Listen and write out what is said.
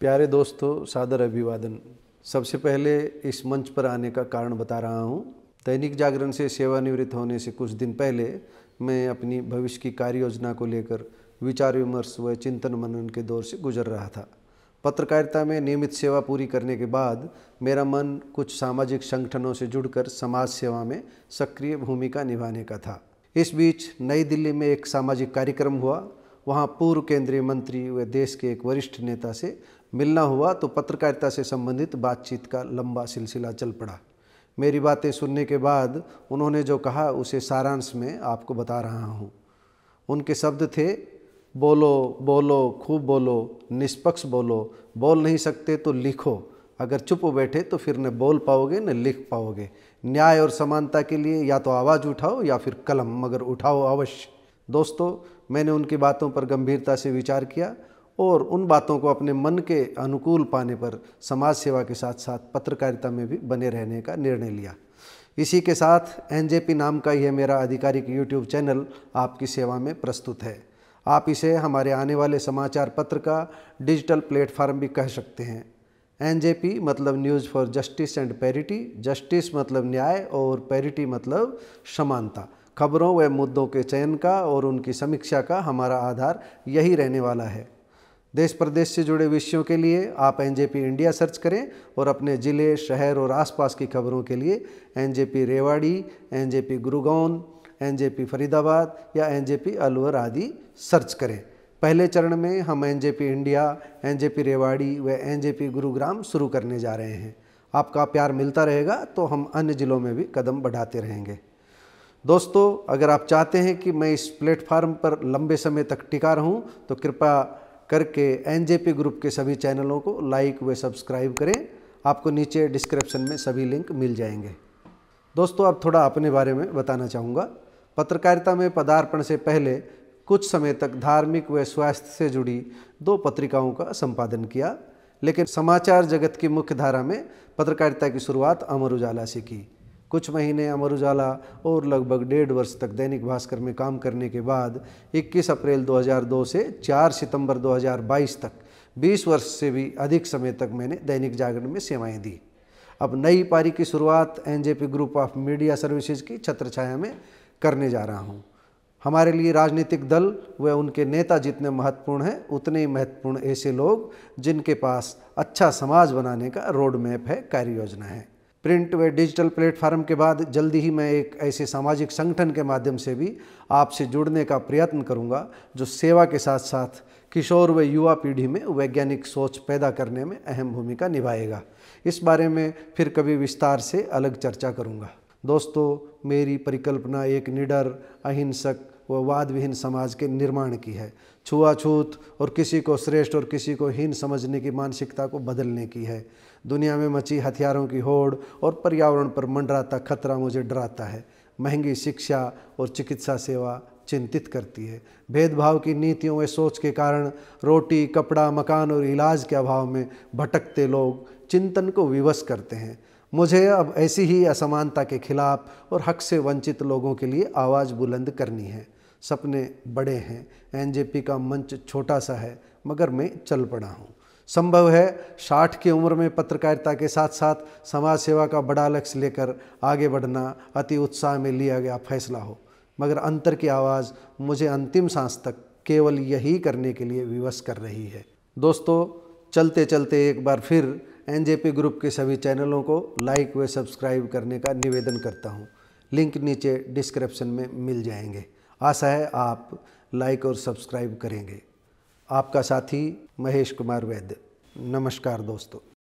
प्यारे दोस्तों सादर अभिवादन सबसे पहले इस मंच पर आने का कारण बता रहा हूँ दैनिक जागरण से सेवानिवृत्त होने से कुछ दिन पहले मैं अपनी भविष्य की कार्य योजना को लेकर विचार विमर्श व चिंतन मनन के दौर से गुजर रहा था पत्रकारिता में नियमित सेवा पूरी करने के बाद मेरा मन कुछ सामाजिक संगठनों से जुड़कर समाज सेवा में सक्रिय भूमिका निभाने का था इस बीच नई दिल्ली में एक सामाजिक कार्यक्रम हुआ वहाँ पूर्व केंद्रीय मंत्री व देश के एक वरिष्ठ नेता से मिलना हुआ तो पत्रकारिता से संबंधित बातचीत का लंबा सिलसिला चल पड़ा मेरी बातें सुनने के बाद उन्होंने जो कहा उसे सारांश में आपको बता रहा हूँ उनके शब्द थे बोलो बोलो खूब बोलो निष्पक्ष बोलो बोल नहीं सकते तो लिखो अगर चुप बैठे तो फिर न बोल पाओगे न लिख पाओगे न्याय और समानता के लिए या तो आवाज़ उठाओ या फिर कलम मगर उठाओ अवश्य दोस्तों मैंने उनकी बातों पर गंभीरता से विचार किया और उन बातों को अपने मन के अनुकूल पाने पर समाज सेवा के साथ साथ पत्रकारिता में भी बने रहने का निर्णय लिया इसी के साथ एन नाम का यह मेरा आधिकारिक यूट्यूब चैनल आपकी सेवा में प्रस्तुत है आप इसे हमारे आने वाले समाचार पत्र का डिजिटल प्लेटफार्म भी कह सकते हैं एनजेपी मतलब news for justice and parity justice मतलब न्याय और पैरिटी मतलब समानता खबरों व मुद्दों के चयन का और उनकी समीक्षा का हमारा आधार यही रहने वाला है देश प्रदेश से जुड़े विषयों के लिए आप एन इंडिया सर्च करें और अपने ज़िले शहर और आसपास की खबरों के लिए N Rewari N J Gurugaon N Faridabad या एन अलवर आदि सर्च करें पहले चरण में हम एनजेपी इंडिया एनजेपी रेवाड़ी व एनजेपी गुरुग्राम शुरू करने जा रहे हैं आपका प्यार मिलता रहेगा तो हम अन्य ज़िलों में भी कदम बढ़ाते रहेंगे दोस्तों अगर आप चाहते हैं कि मैं इस प्लेटफार्म पर लंबे समय तक टिका रहूं, तो कृपा करके एन ग्रुप के सभी चैनलों को लाइक व सब्सक्राइब करें आपको नीचे डिस्क्रिप्शन में सभी लिंक मिल जाएंगे दोस्तों अब थोड़ा अपने बारे में बताना चाहूँगा पत्रकारिता में पदार्पण से पहले कुछ समय तक धार्मिक व स्वास्थ्य से जुड़ी दो पत्रिकाओं का संपादन किया लेकिन समाचार जगत की मुख्य धारा में पत्रकारिता की शुरुआत अमर उजाला से की कुछ महीने अमर उजाला और लगभग डेढ़ वर्ष तक दैनिक भास्कर में काम करने के बाद 21 अप्रैल 2002 से 4 सितंबर 2022 तक 20 वर्ष से भी अधिक समय तक मैंने दैनिक जागरण में सेवाएं दी अब नई पारी की शुरुआत NJP group of media services की छत्र छाया में करने जा रहा हूँ हमारे लिए राजनीतिक दल व उनके नेता जितने महत्वपूर्ण हैं उतने ही महत्वपूर्ण ऐसे लोग जिनके पास अच्छा समाज बनाने का रोड मैप है कार्य योजना है प्रिंट व डिजिटल प्लेटफार्म के बाद जल्दी ही मैं एक ऐसे सामाजिक संगठन के माध्यम से भी आपसे जुड़ने का प्रयत्न करूंगा जो सेवा के साथ साथ किशोर व युवा पीढ़ी में वैज्ञानिक सोच पैदा करने में अहम भूमिका निभाएगा इस बारे में फिर कभी विस्तार से अलग चर्चा करूँगा दोस्तों मेरी परिकल्पना एक निडर अहिंसक व वाद विहीन समाज के निर्माण की है छुआछूत और किसी को श्रेष्ठ और किसी को हीन समझने की मानसिकता को बदलने की है दुनिया में मची हथियारों की होड़ और पर्यावरण पर मंडराता खतरा मुझे डराता है महंगी शिक्षा और चिकित्सा सेवा चिंतित करती है भेदभाव की नीतियों व सोच के कारण रोटी कपड़ा मकान और इलाज के अभाव में भटकते लोग चिंतन को विवश करते हैं मुझे अब ऐसी ही असमानता के खिलाफ और हक से वंचित लोगों के लिए आवाज़ बुलंद करनी है सपने बड़े हैं एनजेपी का मंच छोटा सा है मगर मैं चल पड़ा हूँ संभव है साठ की उम्र में पत्रकारिता के साथ साथ समाज सेवा का बड़ा लक्ष्य लेकर आगे बढ़ना अति उत्साह में लिया गया फैसला हो मगर अंतर की आवाज़ मुझे अंतिम सांस तक केवल यही करने के लिए विवश कर रही है दोस्तों चलते चलते एक बार फिर एनजेपी ग्रुप के सभी चैनलों को लाइक व सब्सक्राइब करने का निवेदन करता हूँ लिंक नीचे डिस्क्रिप्शन में मिल जाएंगे आशा है आप लाइक और सब्सक्राइब करेंगे आपका साथी महेश कुमार वैद्य नमस्कार दोस्तों